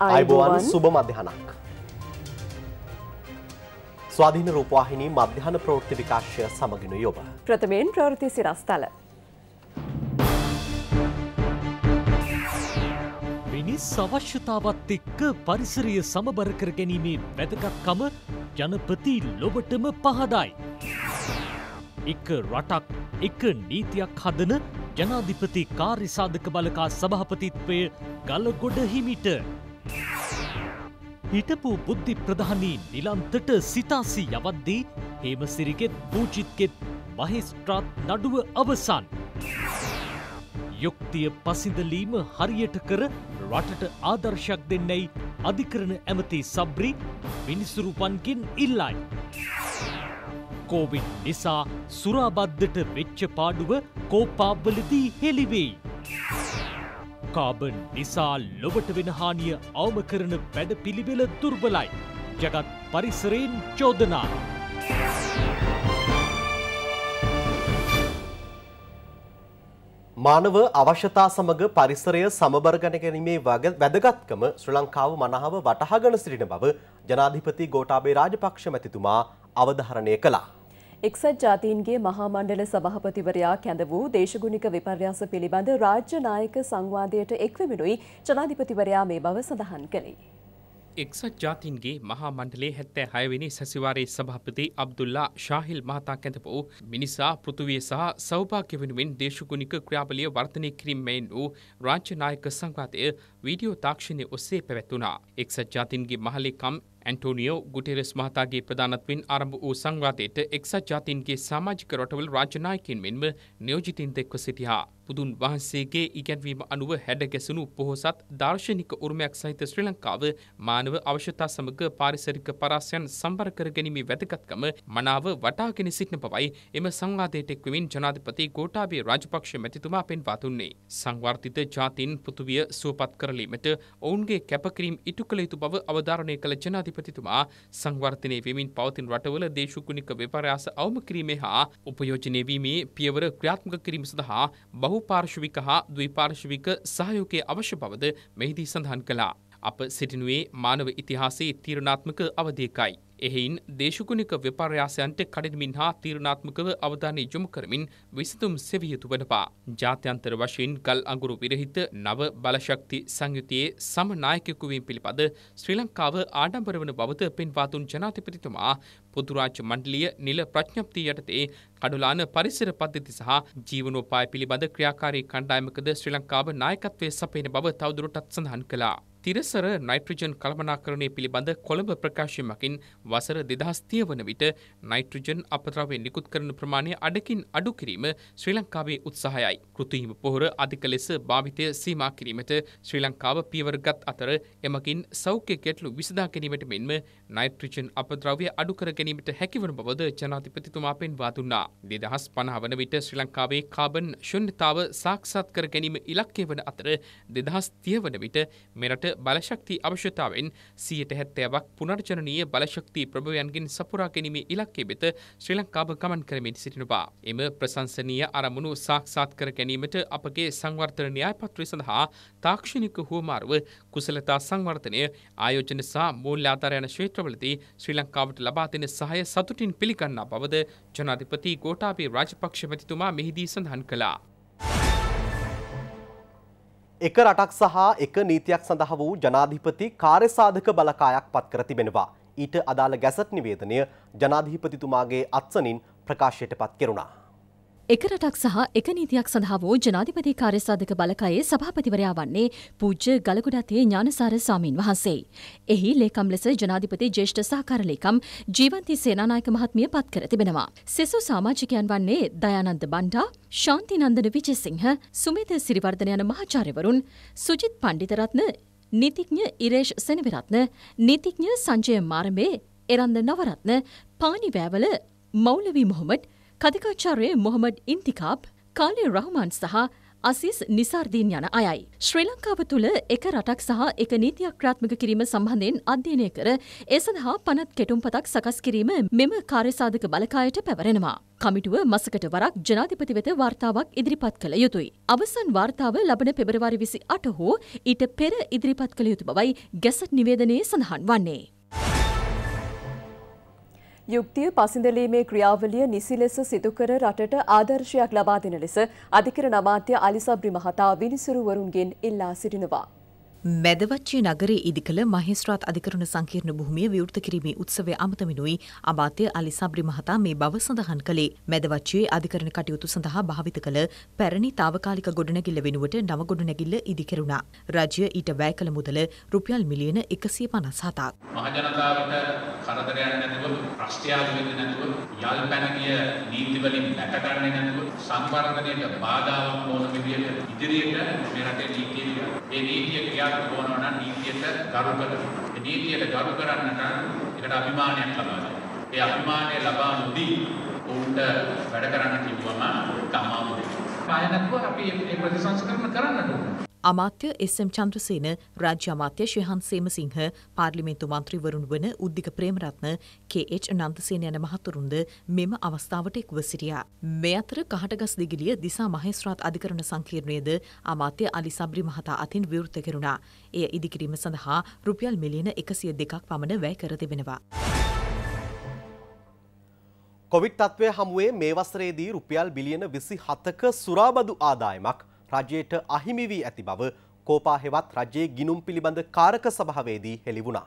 අයිබෝවන් සුබ මධ්‍යහනක්. ස්වාධීන රූපවාහිනී මධ්‍යහන ප්‍රවෘත්ති විකාශය සමගෙන යොබ. ප්‍රථමයෙන් ප්‍රවෘති සිරස්තල. මිනිස් අවශ්‍යතාවත් එක්ක පරිසරය සමබර කර ගැනීමේ වැදගත්කම ජනපති ලොබටම පහදයි. එක රටක් එක නීතියක් හදන ජනාධිපති කාර්යසාධක බලකා සභහපතිත්වය ගලගොඩ හිමිට හිටපු බුද්ධි ප්‍රධානී නිලන්තට සිතාසි යවද්දී හේමසිරිගෙත් පූචිත්ගෙත් මහිස්ත්‍රාත් නඩුව අවසන්. යුක්තිය පසිදලීම හරියට කර රටට ආදර්ශයක් දෙන්නැයි අධිකරණ ඇමති සබ්‍රි මිනිසුරුපන්ගෙන් ඉල්ලයි. කෝවිඩ් නිසා සුරාබද්ධට වෙච්ච පාඩුව කෝපාබලදී හෙළිවෙයි. කාබන් නිසා ලොවට වෙන හානිය අවම කරන වැඩ පිළිවෙල දුර්බලයි. ජගත් පරිසරයෙන් චෝදනා. මානව අවශ්‍යතා සමග පරිසරය සමබර ගැනීමේ වැදගත්කම ශ්‍රී ලංකාව මනාව වටහාගෙන සිටින බව ජනාධිපති ගෝඨාභය රාජපක්ෂ මැතිතුමා අවධාරණය කළා. එක්සත් ජාතීන්ගේ මහා මණ්ඩල සභාපතිවරයා කැඳ වූ දේශගුණික විපර්යාස පිළිබඳ රාජ්‍ය නායක සංවාදයට එක්වමිනුයි ජනාධිපතිවරයා මේ බව සඳහන් කළේ. එක්සත් ජාතීන්ගේ මහා මණ්ඩලේ හැත්තෑ හයවෙනි සැසිවාරයේ සභාපති අබ්දුල්ලා ශාහිල් මහතා කැඳපෝ මිනිසා පෘතුවිය සහ සෞභාග්‍ය වෙනුවෙන් දේශගුණික ක්‍රියාවලිය වර්ධනය කිරීම මෙයින් වූ රාජ්‍ය නායක සංවාදය වීඩියෝ තාක්ෂණය ඔස්සේ පැවැත්වුණා. එක්සත් ජාතීන්ගේ මහලේකම් ඇන්ටෝනියෝ ගුටෙරෙස් මහතාගේ ප්‍රධානත්වෙන් ආරම්භ වූ සංවාදයට එක්සත් ජාතීන්ගේ සමාජික රටවල් රාජනායකින් මෙන්ම නියෝජිතින් දෙක්ව සිටියා. බුදුන් වහන්සේගේ ඉගැන්වීම අනුව හැඩගැසුණු පොහොසත් දාර්ශනික උරුමයක් සහිත ශ්‍රී ලංකාව මානව අවශ්‍යතා සමග පාරිසරික පරාසයන් සම්බර කර ගැනීමේ වැදගත්කම මනාව වටාගෙන සිටින බවයි එම සංවාදයට එක්වමින් ජනාධිපති ගෝඨාභය රාජපක්ෂ මැතිතුමා පෙන්වා දුන්නේ. සංවර්ධිත ජාතීන් පෘථුවිය සුවපත් කරලීමට ඔවුන්ගේ කැපකිරීම් ඉටු කළ යුතු බව අවධාරණය කළ ජනාධිපති ජනාධිපතිතුමා සංවර්ධනය වෙමින් පවතින රටවල දේශකුණික වෙපරයාස අවම කිරීමේ හා උපයෝජනය වීමේ පියවර ක්‍රියාත්මක කිරීම සඳහා බහුපාර්ශවික හා ද්විපාර්ශවික සහයෝගයේ අවශ්‍ය බවද මෙහිදී සඳහන් කළා. අප සිටිනුවේ මානව ඉතිහාසයේ තීරණාත්මක අවධියකයි. එහෙයින් දේශකුණික වෙපර්යාසයන්ට කඩිනමින් හා තීරණාත්මකව අවධානය යොමු කරමින් විසඳුම් සෙවියුතු වනවා. ජාත්‍යන්තර වශයෙන් ගල් අඟුරු විරහිත නව බලශක්ති සංයුතියේ සමනායකෙකු වීම පිළිබඳ ශ්‍රී ලංකාව ආඩම්බර වන බවද පෙන්වා දුන් ජනාධිපතිතුමා පොදුරාජ්‍ය මණ්ඩලීය නිල ප්‍රඥප්තිය යටතේ කඩුලාන පරිසර පද්ධති සහ ජීවනෝපාය පිළිබඳ ක්‍රියාකාරී කණ්ඩායමකද ශ්‍රී ලංකාව නායකත්වයේ සපයන බව තවදුරටත් සඳහන් කළා. තිරසර නයිට්‍රජන් කළමනාකරණය පිළිබඳ කොළඹ ප්‍රකාශයමකින් වසර දෙදහස්තිය වන විට නයිට්‍රජන් අපද්‍රවය නිකුත් කරන ප්‍රමාණය අඩකින් අඩු කිරීම ශ්‍රී ලංකාවේ උත්සාහයයි. කෘතිහිම පොහොර අධික ලෙස භාවිතය සීමා කිරීමට ශ්‍රී ලංකාව පියවරගත් අතර එමකින් සෞඛ්‍ය ගැටලු විසදා ගැනීමට මෙන්ම නයිට්‍රජන් අපද්‍රව්‍ය අඩුකර ගැනීමට හැකිවන බවද ජනාධිපතිතුමා පෙන්වා දුන්නා. දෙදහස් පනහවන විට ශ්‍රී ලංකාවේ කාබන් ශුන්්‍යතාව සාක්ෂාත් කර ගැනීම ඉලක්කය වන අතර දෙදහස් තිය වන විට මෙරට බලශක්ති අවශ්‍යතාවෙන් සියයට හැත්තෑවක් පුනර්ජනීය බලශක්ති විදේශී ප්‍රභවයන්ගෙන් සපුරා ගැනීමේ ඉලක්කය වෙත ශ්‍රී ලංකාව ගමන් කරමින් සිටිනවා. එම ප්‍රශංසනීය අරමුණු සාක්ෂාත් කර ගැනීමට අපගේ සංවර්ධන න්‍යායපත්‍රය සඳහා තාක්ෂණික හුවමාරුව කුසලතා සංවර්ධනය ආයෝජන සහ මූල්‍ය ආධාර යන ක්ෂේත්‍රවලදී ශ්‍රී ලංකාවට ලබා දෙන සහාය සතුටින් පිළිගන්නා බවද ජනාධිපති ගෝඨාභය රාජපක්ෂ මැතිතුමා මෙහිදී සඳහන් කළා. එක රටක් සහ එක නීතියක් සඳහා වූ ජනාධිපති කාර්යසාධක බලකායක් පත් කර තිබෙනවා. ඊට අදාළ ගැසට් නිවේදනය ජනාධිපතිතුමාගේ අත්සනින් ප්‍රකාශයට පත් කෙරුණා. එක රටක් සහ එක නීතියක් සඳහා වූ ජනාධිපති කාර්යසාධක බලකයේ සභාපතිවරයා වන්නේ පූජ්‍ය ගලකොඩාතේ ඥානසාර ස්වාමින් වහන්සේ. එහි ලේකම් ලෙස ජනාධිපති ජේෂ්ඨ සහකාර ලේකම් ජීවන්ති සේනානායක මහත්මිය පත් කර තිබෙනවා. සෙසු සමාජිකයන් වන්නේ දයානන්ද බණ්ඩා, ශාන්තිනන්දන විජේසිංහ, සුමේද සිරිවර්ධන යන මහාචාර්යවරුන්, සුජිත් පණ්ඩිතරත්න, නීතිඥ ඉරේෂ් සෙනවිරත්න නීතිඥ සංජය මාරමේ එරන්ද නවරත්න පානිවෑවල මෞලවී මොහොමඩ් කතිකාචාරය මොහොමඩ් ඉන්තිකාබ් කාලේ රහමාන් සහ අසිස් නිසාර්දීන් යන අයයි. ශ්‍රී ලංකාව තුළ එක රටක් සහ එක නීතියක් ක්‍රාත්මක කිරීම සම්බන්ධයෙන් අධ්‍යයනය කර ඒ සඳහා පනත් කෙටුම්පතක් සකස් කිරීම මෙම කාර්යසාධක බලකායට පැවරෙනවා. කමිටුව මසකට වරක් ජනාධිපති වෙත වාර්තාවක් ඉදිරිපත් කළ යුතුයි. අවසන් වාර්තාව ලබන පෙබරවාරි විසි අට හෝ ඊට පෙර ඉදිරිපත් කළ යුතු බවයි ගැසට් නිවේදනයේ සඳහන් වන්නේ. යුක්තිය පසිඳලීමේ ක්‍රියාවලිය නිසි ලෙස සිදුකර රටට ආදර්ශයක් ලබා දෙන ලෙස අධිකරණ අමාත්‍ය අලිසබ්‍රි මහතා විනිසුරුවරුන්ගෙන් ඉල්ලා සිටිනවා. මැදවච්චි නගරේ ඉදිකළ මහේස්ත්‍රාත් අධිකරණ සංකීර්ණ භූමිය විවෘත කිරීමේ උත්සවය අමතමිනුයි අමාත්‍ය අලි සබ්රි මහතා මේ බව සඳහන් කළේ. මැදවච්චියේ අධිකරණ කටයුතු සඳහා භාවිත කළ පැරණි తాවකාලික ගොඩනැගිල්ල වෙනුවට නව ගොඩනැගිල්ල ඉදිකෙරුණා. රාජ්‍ය ඊට වැය කළ මුදල රුපියල් මිලියන 157ක්. මහජනතාවට කරදරයක් නැතුව, රෂ්ටියාද වෙන්නේ නැතුව, යල් පැන ගිය නීති වලින් නැටගන්නේ නැතුව, සංවර්ධනයට බාධාවක් නොවන විදියට ඉදිරියට මේ රටේ නීතිය ඒ නීතිය ක්‍රියාත්මක වනවා නම් නීතියට ගරු කරනවා. ඒ නීතියට ගරු කරන්නට ඒකට අභිමානයක් ලබා දෙනවා. ඒ අභිමානය ලබා නොදී උන්ට වැඩ කරන්න කිව්වම තමා මුදේ. කාය නැතුව අපි ඒ ප්‍රතිසංස්කරණ කරන්නට ඕනේ. අමාත්‍ය එස්.එම්. චන්ද්‍රසේන, රාජ්‍ය අමාත්‍ය ශෙහන් සේමසිංහ, පාර්ලිමේන්තු මන්ත්‍රීවරුන් වන උද්දික ප්‍රේමරත්න, කේ.එච්. නන්දසේන යන මහතුරුන්ද මෙම අවස්ථාවට එක්ව සිටියා. මේ අතර කහටගස් දිගිලිය දිසා මහේස්ත්‍රාත් අධිකරණ සංකීර්ණයේද අමාත්‍ය අලි සබ්රි මහතා අතින් විවෘත කෙරුණා. එය ඉදිකිරීම සඳහා රුපියල් මිලියන එකසිය දෙකක් පමණ වැය කර තිබෙනවා. කොවිඩ් තත්ත්වය හමුවේ මේ වසරේදී රුපියල් බිලියන විසි හතක සුරාබදු ආදායමක් රජයට අහිමි වී ඇති බව කෝපාහෙවත් රජයේ ගිනුම් පිළිබඳ කාරක සභාවේදී හෙළි වුණා.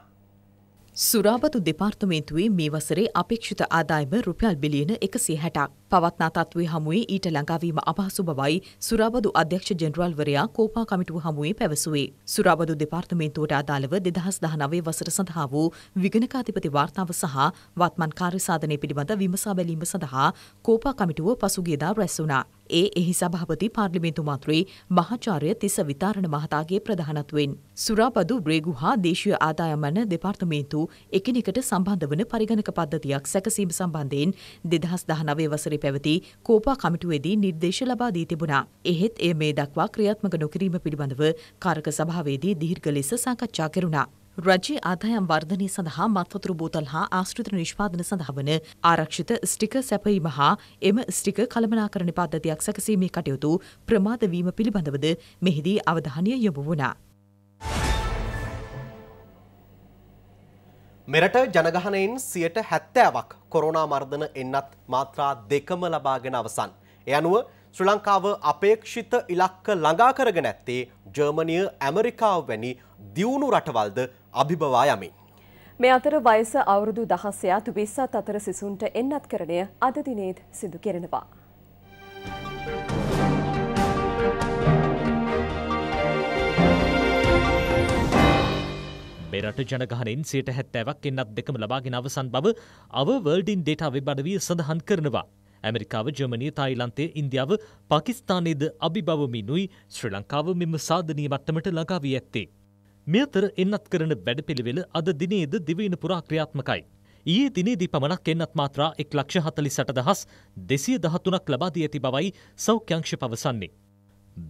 සුරාපතු දෙපාර්තමේන්තුවේ මේ වසරේ අපේක්ෂිත ආදායම රුපියල් බිලියන එකසේ හැටක්. පවත්නා තත්ත්වය හමුවේ ඊට ළඟාවීම අපහසු බවයි සුරාබදු අධ්‍යක්ෂ ජෙනරාල්වරයා කෝපා කමිටුව හමුවේ පැවසුවේ. සුරාබදු දෙපාර්තමේන්තුවට අදාළව 2019 වසර සඳහා වූ විගණකාධිපති වාර්තාව සහ වත්මන් කාර්යසාධනය පිළිබඳ විමසා බැලීම සඳහා කෝපා කමිටුව පසුගියදා රැස් වුණා. ඒ එහි සභාපති පාර්ලිමේන්තු මාත්‍රී මහාචාර්ය තිස විතාරණ මහතාගේ ප්‍රධානත්වෙන්. සුරාබදු බ්‍රේගු හා දේශීය ආදායමන දෙපාර්තමේන්තු එකිනෙකට සම්බන්ධ වන පරිගණක පද්ධතියක් සැකසීම සම්බන්ධයෙන් දෙදහස් දහනවේ වසර පෙරහරේ පැවති කෝපා කමිටුවේදී නිර්දේශ ලබා දී තිබුණා. එහෙත් එය මේ දක්වා ක්‍රියාත්මක නොකිරීම පිළිබඳව කාරක සභාවේදී දීර්ඝ ලෙස සාකච්ඡා කෙරුණා. රජයේ ආදායම් වර්ධනය සඳහා මත්වතුරු බෝතල් හා ආශ්‍රිත නිෂ්පාදන සඳහා වන ආරක්ෂිත ස්ටික සැපයීම හා එම ස්ටික කළමනාකරණ පද්ධතියක් සැකසීමේ කටයුතු ප්‍රමාද වීම පිළිබඳවද මෙහිදී අවධානය යොමු වුණා. මෙරට ජනගහනයෙන් සියට හැත්තෑවක් කොරුණා මර්ධන එන්නත් මාත්‍රා දෙකම ලබාගෙන අවසන්. එ අනුව ශ්‍රී ලංකාව අපේක්ෂිත ඉලක්ක ළඟා කරගෙන ඇත්තේ ජර්මනිය ඇමරිකාව වැනි දියුණු රටවල්ද අභිබවා යමින්. මේ අතර වයස අවුරුදු දහසයත් විස්සත් අතර සිසුන්ට එන්නත් කරණය අදදිනේත් සිදු කෙරෙනවා. එරට ජනගහනෙන් සයට හැත්තෑවක් එන්නත් දෙකම ලබාගෙන අවසන් බව අව වර්ඩින් ඩේටා වෙබ්බඩවී සඳහන් කරනවා. ඇමරිකාව ජර්මනය තායිලන්තය ඉන්දියාව පකිස්ථානයේද අභිබවමිනුයි ශ්‍රී ලංකාව මෙම සාධනී මට්ටමට ලඟාවී ඇත්තේ. මෙතර එන්නත් කරන වැඩපිළිවෙල අද දිනේද දිවීන පුරා ක්‍රියාත්මකයි. ඒ දිනේදී පමණක් එන්නත් මාත්‍රා එක් ලක්ෂ හතලි සටදහස් දෙසිය දහතුනක් ලබාදී ඇති බවයි සෞඛ්‍යංක්ෂ පවසන්නේ.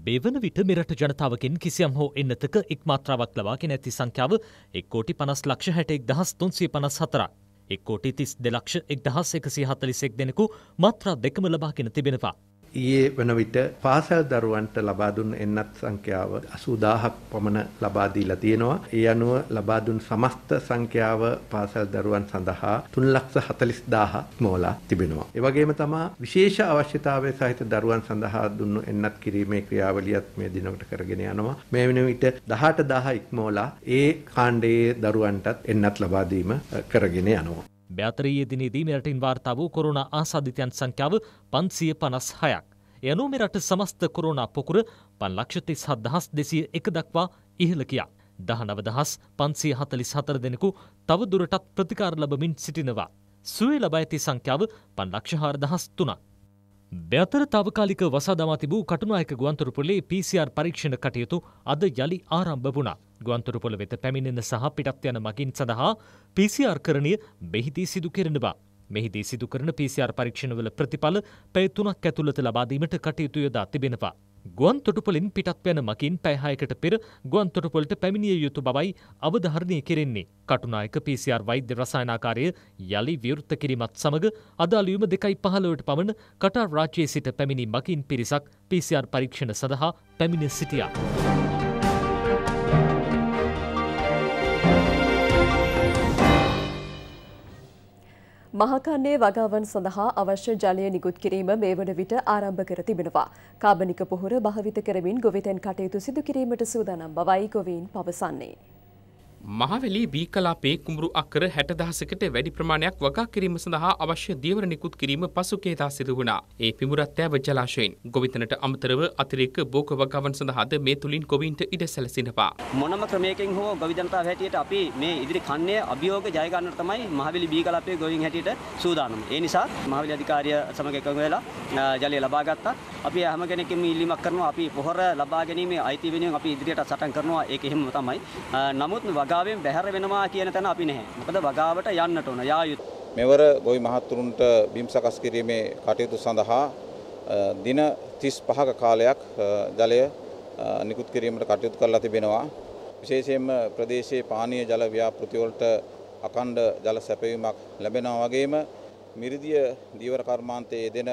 බේවන විට මෙරට ජනතාවකින් කිසියම් හෝ එන්නතක එක් මාත්‍රාවක් ලබාගෙන ඇති සංඛ්‍යාව එක් කෝටි පනස් ලක්ෂ හැට එක් දහස් තුන්සිය පනස් හතරක් එක් කෝටි තිස් දෙලක්ෂ එක් දහස් එකසි හතලිසෙක් දෙනෙකු මාත්‍රා දෙකම ලබාගෙන තිබෙනවා. ඊයේ වන විට පාසල් දරුවන්ට ලබා දුන් එන්නත් සංඛ්‍යාව 80000ක් පමණ ලබා දීලා තියෙනවා. ඒ අනුව ලබා දුන් සමස්ත සංඛ්‍යාව පාසල් දරුවන් සඳහා 340000ක් මෝලා තිබෙනවා. ඒ වගේම තමා විශේෂ අවශ්‍යතාවය සහිත දරුවන් සඳහා දුන්නු එන්නත් කිරීමේ ක්‍රියාවලියත් මේ දිනකට කරගෙන යනවා. මේ වෙන විට 18000 ඉක්මෝලා ඒ කාණ්ඩයේ දරුවන්ටත් එන්නත් ලබා දීම කරගෙන යනවා. බ්‍යතරයේදිනේදී මෙරටින් වාර්තා වූ කොරුණ ආසාධිතයන් සංඛ්‍යාව පන්සිය පනස් හයක්. එයනු මෙරට සමස්ත කොරුණ පොකුර පන් ලක්ෂතිස් හත්දහස් දෙසිය එක දක්වා ඉහළ කියා. දහනවදහස් පන්සිය හතලිස් හතර දෙනෙකු තවදුරටත් ප්‍රතිකාර ලබමින් සිටිනවා. සුවේ ලබයිති සංඛ්‍යාව පන් ලක්ෂහාර දහස් තුනක්. බ්‍යතර තාවකාලික වසාදමා තිබූ කටුනායක ගුවන්තුරපුලේ PCR පරීක්ෂණ කටයුතු අද යළි ආරම්භ වුණා. ගුවන්තොරපොළ වෙත පැමිණෙන සහ පිටත් යන මගින් සඳහා PCR කරණය මෙහිදී සිදු කෙරෙනවා. මෙහිදී සිදු කරන PCR පරීක්ෂණවල ප්‍රතිඵල පැය තුනක් ඇතුළත ලබා දීමට කටයුතු යොදා තිබෙනවා. ගුවන් තොටුපොලින් පිටත් යන මකින් පැයහයකට පෙර ගුවන් තොටුපොලට පැමිණිය යුතු බවයි අවධාරණය කෙරෙන්නේ. කටුනායක PCR වෛද්‍ය රසායනාකාරය යළි විවෘත කිරීමත් සමග අදාළයුම දෙකයි පහළොවට පමණ කටාර් රාජ්‍යයේ සිට පැමිණි මකින් පිරිසක් PCR පරීක්ෂණ සඳහා පැමිණ සිටියා. මහකන්නේ වගාවන් සඳහා අවශ්‍ය ජලය නිකුත් කිරීම මේ වන විට ආරම්භ කර තිබෙනවා. කාබනික පොහොර භාවිත කරමින් ගොවිතැන් කටයුතු සිදු කිරීමට සූදානම් බවයි ගොවීන් පවසන්නේ. මහවැලි බීකලාපේ කුමරු අක්කර හැට දහසකට වැඩි ප්‍රමාණයක් වගා කිරීම සඳහා අවශ්‍ය දියවර නිකුත් කිරීම පසුකේදා සිදු වුණා. ඒ පිමුරත්තෑව ජලාශයෙන් ගොවිතනට අමතරව අතිරේක බෝක වගාවන් සඳහාද මේ තුලින් ගොවීන්ට ඉඩ සැලසෙනවා. මොනම ක්‍රමයකින් හෝ ගොවි ජනතාව හැටියට අපි මේ ඉදිරි කන්නේ අභියෝග ජය ගන්නට තමයි මහවැලි බීකලාපේ ගොවීන් හැටියට සූදානම්. ඒ නිසා මහවැලි අධිකාරිය සමග එකඟ වෙලා ජලය ලබා ගත්තා. අපි හැම කෙනෙක්ගෙම ඉල්ලීමක් කරනවා අපි පොහොර ලබා ගැනීමේ අයිති වෙනුවෙන් අපි ඉදිරියට සටන් කරනවා. ඒක එහෙම තමයි. නමුත් වගා වගාවෙන් බැහැර වෙනවා කියන තැන අපි නැහැ. මොකද වගාවට යන්නට ඕන යා යුතු. මෙවර ගොවි මහත්තුරුන්ට බිම් සකස් කිරීමේ කටයුතු සඳහා දින 35ක කාලයක් ජලය නිකුත් කිරීමට කටයුතු කරලා තිබෙනවා. විශේෂයෙන්ම ප්‍රදේශයේ පානීය ජල ව්‍යාපෘති වලට අකණ්ඩ ජල සැපයීමක් ලැබෙනවා වගේම මිරිදිය දීවර කර්මාන්තයේ යෙදෙන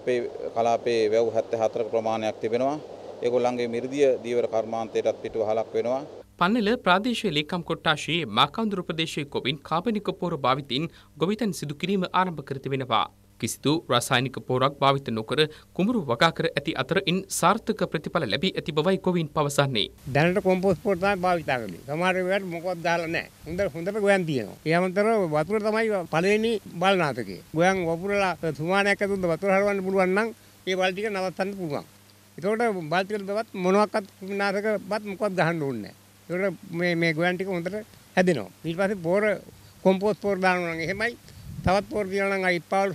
අපේ කලාපයේ වැව් 74ක ප්‍රමාණයක් තිබෙනවා. ඒගොල්ලන්ගේ මිරිදිය දීවර කර්මාන්තයටත් පිටුවහලක් වෙනවා. ಪನ್ನೆಲ ಪ್ರಾದೇಶೀಯ ಲೇಖಾಂ ಕೊಟ್ಟಾಶಿ ಮಾಕಾಂದುರ ಪ್ರದೇಶයේ ಕೊವಿನ್ කාබනික පොර භාවිතයෙන් ගොවිතැන් සිදු කිරීම ආරම්භ කරති වෙනවා. කිසිදු රසායනික පොරක් භාවිත නොකර කුමරු වගා කර ඇති අතරින් සාර්ථක ප්‍රතිඵල ලැබී ඇති බවයි කොවින් පවසන්නේ. දැනට කොම්පෝස්ට් පොර තමයි භාවිත කරන්නේ. සමහර වෙලාවට මොකක්වත් දාලා නැහැ. හොඳ හොඳට ගොයන් තියෙනවා. ඒ අමතරව වතුර තමයි පළවෙනි බලනාතකේ. ගොයන් වපුරලා සුමානයක් ඇතුළත වතුර හරවන්න පුළුවන් නම් ඒ බල්ටික නවත්තන්න පුළුවන්. ඒතකොට බල්ටික බවත් මොනවාක්වත් නාටකවත් මොකක්වත් ගහන්න ඕනේ නැහැ. ඒකට මේ මේ ගොයන් ටික හොඳට හැදෙනවා. ඊට පස්සේ බෝර කොම්පෝස්ට් පෝර දානවා නම් එහෙමයි තවත් පෝර්තියන අයිපාල්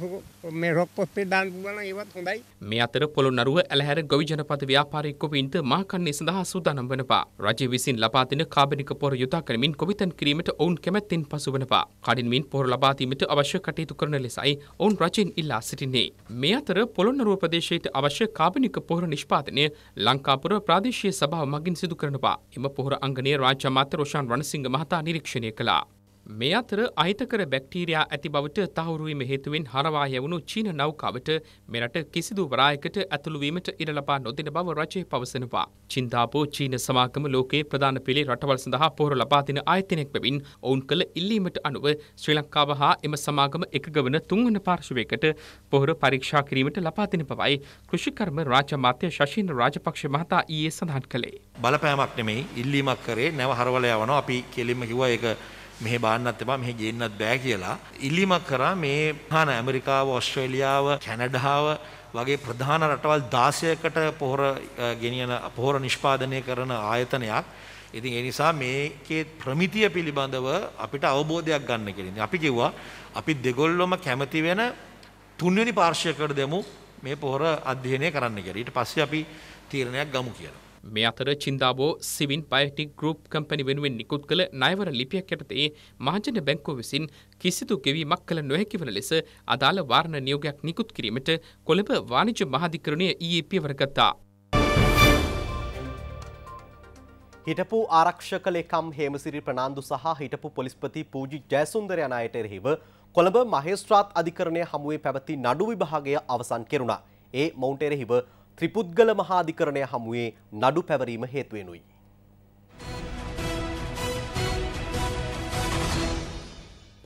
මේ රොක්පොස්පේ දාන්න පුළුවන් ඒවත් හොඳයි. මේ අතර පොළොන්නරුව ඇලහැර ගොවි ජනපද ව්‍යාපාරික කොවින්ට මාකන්නේ සඳහා සූදානම් වනවා. රජය විසින් ලබා දෙන කාබනික පොහොර යොදා කරමින් කොවිතන් කිරීමට ඔවුන් කැමැත්තෙන් පසු වෙනවා. කඩින්මින් පොහොර ලබා දීමට අවශ්‍ය කටයුතු කරන ලෙසයි ඔවුන් රජයෙන් ඉල්ලා සිටින්නේ. මේ අතර පොළොන්නරුව ප්‍රදේශයට අවශ්‍ය කාබනික පොහොර නිෂ්පාදනය ලංකාපුර ප්‍රාදේශීය සභාව මගින් සිදු කරනවා. එම පොහොර අංගණයේ රාජ්‍ය අමාත්‍ය රොෂාන් රණසිංහ මහතා නිරීක්ෂණය කළා. මේ අතර අහිතකර බැක්ටීරයා ඇති බවට තහවුරුවීම හේතුවෙන් හරවා යැවුණු චීන නෞකාවට මෙරට කිසිදු වරායකට ඇතුළුවීමට ඉඩ ලබා නොදෙන බව රජය පවසනවා. චින්දාපෝ චීන සමාගම ලෝකයේ ප්‍රධාන පෙළේ රටවල් සඳහා පොහොර ලබා දෙන ආයතනයක් බැවින් ඔවුන් කළ ඉල්ලීමට අනුව ශ්‍රී ලංකාව හා එම සමාගම එකගවන තුන්වන පාර්ශවයකට පොහොර පරීක්ෂා කිරීමට ලබා දෙන බවයි කෘෂිකර්ම රාජමාත්‍ය ශෂීන් රාජපක්ෂ මහතා ඊයේ සඳහන් කළේ. බලපෑමක් නෙමෙයි ඉල්ලීමක් කරේ නැව හරවල යවනවා අපි කෙලින්ම කිව්වා ඒක මෙහෙ බාන්නත් එපා මෙහෙ ගේන්නත් බෑ කියලා ඉලිම කරා මේ හාන ඇමරිකාව ඔස්ට්‍රේලියාව කැනඩාව වගේ ප්‍රධාන රටවල් 16කට පොහොර ගෙනියන පොහොර නිෂ්පාදනය කරන ආයතනයක් ඉතින් ඒ නිසා මේකේ ප්‍රමිතිය පිළිබඳව අපිට අවබෝධයක් ගන්න කියලා. අපි කිව්වා අපි දෙගොල්ලොම කැමති වෙන තුන්වෙනි පාර්ශ්වයකට දෙමු මේ පොහොර අධ්‍යයනය කරන්න කියලා. ඊට පස්සේ අපි තීරණයක් ගමු කියලා. මේ අතර චින්දාබෝ සිවින් බයටික් ගරුප් කම්පනි වෙනුවෙන් නිකුත් කළ නයවර ලිපියක් යටතේ මහජන බැංකුව විසින් කිසිදු ගෙවීමක් කළ නොහැකි වන ලෙස අදාළ වාරණ නියෝගයක් නිකුත් කිරීමට කොළඹ වාණිජ්‍ය මහාධිකරණය ඊයේ e පියවර ගත්තා. හිටපු ආරක්ෂක ලේකම් හේමසිරි ප්‍රනාන්දු සහ හිටපු පොලිස්පති පූජි ජයසුන්දර යන අයට එරෙහිව කොළඹ මහේස්ත්‍රාත් අධිකරණය හමුවේ පැවති නඩු විභාගය අවසන් කෙරුණා. ඒ මොවුන්ට එරෙහිව ත්‍රිපුද්ගල මහාධිකරණය හමුවේ නඩු පැවරීම හේතුවෙනුයි.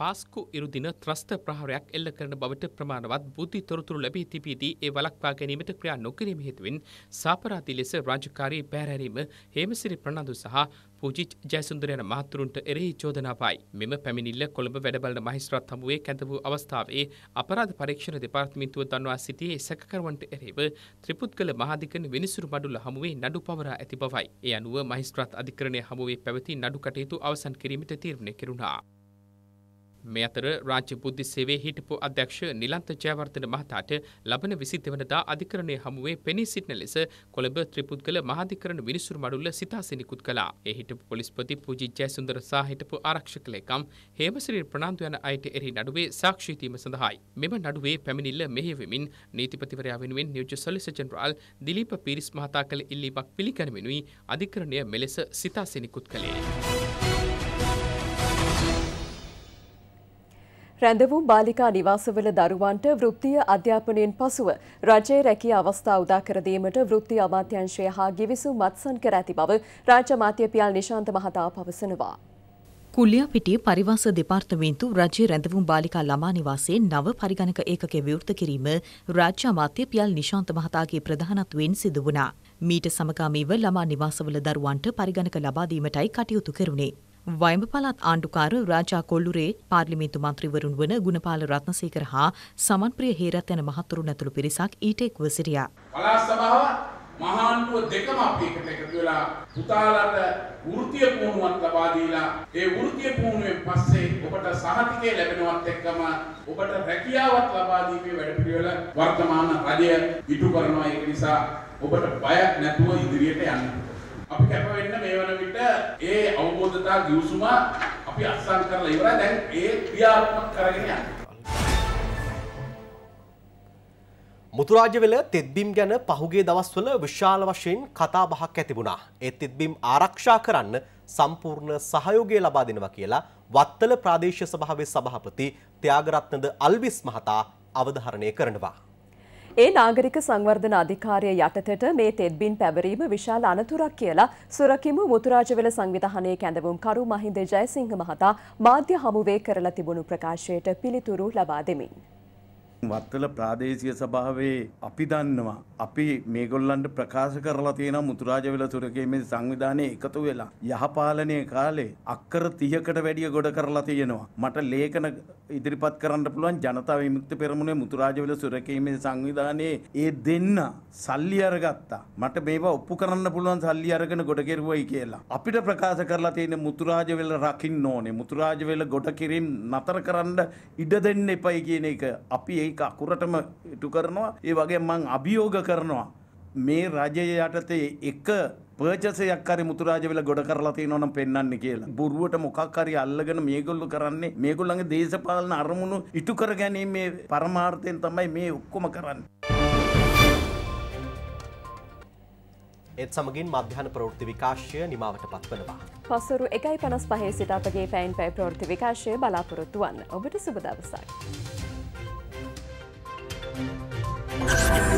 පාස්කු ඉරුදින ත්‍රස්ත ප්‍රහාරයක් එල්ල කරන බවට ප්‍රමාණවත් බුද්ධි තොරතුරු ලැබී තිබීදී ඒ වලක්වා ගැනීමට ක්‍රියා නොකිරීම හේතුවෙන් සාපරාධී ලෙස රාජකාරී පෑරැරීම හේමසිරි ප්‍රණන්දු සහ පූජිත් ජයසුන්දර යන මහතුරුන්ට එරෙහි චෝදනාවයි. මෙම පැමිණිල්ල කොළඹ වැඩබලන මහේස්ත්‍රාත් හමුවේ කැඳ වූ අවස්ථාවේ අපරාධ පරීක්ෂණ දෙපාර්තමේන්තුව දන්වා සිටියේ සැකකරුවන්ට එරෙහිව ත්‍රිපුද්ගල මහාධිකරණ විනිසුරු මඩුල්ල හමුවේ නඩු පවරා ඇති බවයි. ඒ අනුව මහේස්ත්‍රාත් අධිකරණය හමුවේ පැවති නඩු කටයුතු අවසන් කිරීමට තීරණය කෙරුණා. මේ අතර රාජ්‍ය බුද්ධි සේවයේ හිටපු අධ්‍යක්ෂ නිලන්ත ජයවර්ධන මහතාට ලබන 22 වෙනිදා අධිකරණයේ හමුවේ පෙනී සිටින ලෙස කොළඹ ත්‍රිපුද්ගල මහාධිකරණ විනිසුරු මඩුල්ල සිතාසිනිකුත් කළා. ඒ හිටපු පොලිස්පති පූජි ජයසුන්දර සහ හිටපු ආරක්ෂක ලේකම් හේමසිරි ප්‍රනාන්දු යන අයට එරෙහි නඩුවේ සාක්ෂි දීම සඳහායි. මෙම නඩුවේ පැමිණිල්ල මෙහෙයවෙමින් නීතිපතිවරයා වෙනුවෙන් නියෝජ්‍ය සොලිසිටර් ජෙනරාල් දිලීප පීරිස් මහතා කළ ඉල්ලීමක් පිළිගනිමිනුයි අධිකරණය මෙලෙස සිතාසිනිකුත් කළේ. රැඳවුම් බාලිකා නිවාසවල දරුවන්ට වෘත්තිය අධ්‍යාපනයෙන් පසුව රජයේ රැකී අවස්ථා උදා කර දීමට වෘත්ති අමාත්‍යාංශය හා ගිවිසුම් මත්සන් කර ඇති බව රාජ්‍ය අමාත්‍යපියල් නිශාන්ත මහතා පවසනවා. කුලියාපිටිය පරිවාස දෙපාර්තමේන්තු රජයේ රැඳවුම් බාලිකා ළමා නිවාසයේ නව පරිගණක ඒකකය විවෘත කිරීම රාජ්‍ය අමාත්‍ය පියල් නිශාන්ත මහතාගේ ප්‍රධානත්වයෙන් සිදු වුණා. මීට සමගාමීව ළමා නිවාසවල දරුවන්ට පරිගණක ලබා දීමටයි කටයුතු කෙරුණේ. වයඹ පළාත් ආණ්ඩුකාර රාජා කොල්ලුරේ පාර්ලිමේන්තු මන්ත්‍රීවරුන් වන ගුණපාල රත්නසේකර හා සමන්ප්‍රිය හේරත් යන මහතුරුන් ඇතුළු පිරිසක් ඊටෙක්ව සිටියා. පළාත් සභාව මහාණ්ඩුව දෙකම අපි එකට එකතු වෙලා පුතාලට වෘත්තීය පුහුණුවක් ලබා දීලා ඒ වෘත්තීය පුහුණුවෙන් පස්සේ ඔබට සහතිකය ලැබෙනවත් එක්කම ඔබට රැකියාවක් ලබා දීමේ වැඩපිළිවෙල වර්තමාන රජය ඉටු කරනවා ඒක නිසා ඔබට බයක් නැතුව ඉදිරියට යන්න. අපි කැප වෙන්න මේ වන විට ඒ අවබෝධතා ගිවිසුම අපි අත්සන් කරලා ඉවරයි දැන් ඒ ක්‍රියාත්මක කරගෙන යන්න. මුතුරාජවෙල තෙත්බිම් ගැන පහුගේ දවස්වල විශාල වශයෙන් කතා බහක් ඇතිබුණා. ඒ තෙත්බිම් ආරක්ෂා කරන්න සම්පූර්ණ සහයෝගය ලබා දෙනවා කියලා වත්තල ප්‍රාදේශීය සභාවේ සභාපති ත්‍යාගරත්නද අල්විස් මහතා අවධාරණය කරනවා. ඒ නාගරික සංවර්ධන අධිකාරය යටතට මේ තෙත්බින් පැවරීම විශාල අනතුරක් කියලා සුරකිමු මුතුරාජවල සංවිධානයේ කැඳවුම් කරු මහින්ද ජයසිංහ මහතා මාධ්‍ය හමුවේ කරලා තිබුණු ප්‍රකාශයට පිළිතුරු ලබා දෙමින්. වත්තල ප්‍රාදේශීය සභාවේ අපි දන්නවා අපි මේගොල්ලන්ට ප්‍රකාශ කරලා තියෙන මුතුරාජ වෙල සුරකීමේ සංවිධානයේ එකතු වෙලා යහපාලනයේ කාලේ අක්කර 30කට වැඩිය ගොඩ කරලා තියෙනවා මට ලේඛන ඉදිරිපත් කරන්න පුළුවන් ජනතා විමුක්ති පෙරමුණේ මුතුරාජ වෙල සුරකීමේ සංවිධානයේ ඒ දෙන්න සල්ලි අරගත්තා මට මේවා ඔප්පු කරන්න පුළුවන් සල්ලි අරගෙන ගොඩ කෙරුවයි කියලා අපිට ප්‍රකාශ කරලා තියෙන මුතුරාජ වෙල රකින්න ඕනේ මුතුරාජ වෙල ගොඩ කිරීම නතර කරන්න ඉඩ දෙන්න එපයි කියන එක අපි ඒ ඒක අකුරටම ඉටු කරනවා ඒ වගේ මං අභියෝග කරනවා මේ රජය යටතේ එක පර්චසයක් හරි මුතුරාජ වෙලා ගොඩ කරලා තියෙනවා නම් පෙන්වන්න කියලා. බොරුවට මොකක් හරි අල්ලගෙන මේගොල්ලෝ කරන්නේ මේගොල්ලන්ගේ දේශපාලන අරමුණු ඉටු කර ගැනීමේ පරමාර්ථයෙන් තමයි මේ ඔක්කොම කරන්නේ. එත් සමගින් මධ්‍යහන ප්‍රවෘත්ති විකාශය නිමාවට පත්වනවා. පසුරු එකයි පනස් පහේ සිට අපගේ ෆෑන් පැයි ප්‍රවෘත්ති විකාශය බලාපොරොත්තු වන්න ඔබට සුබ දවසක්. Yeah.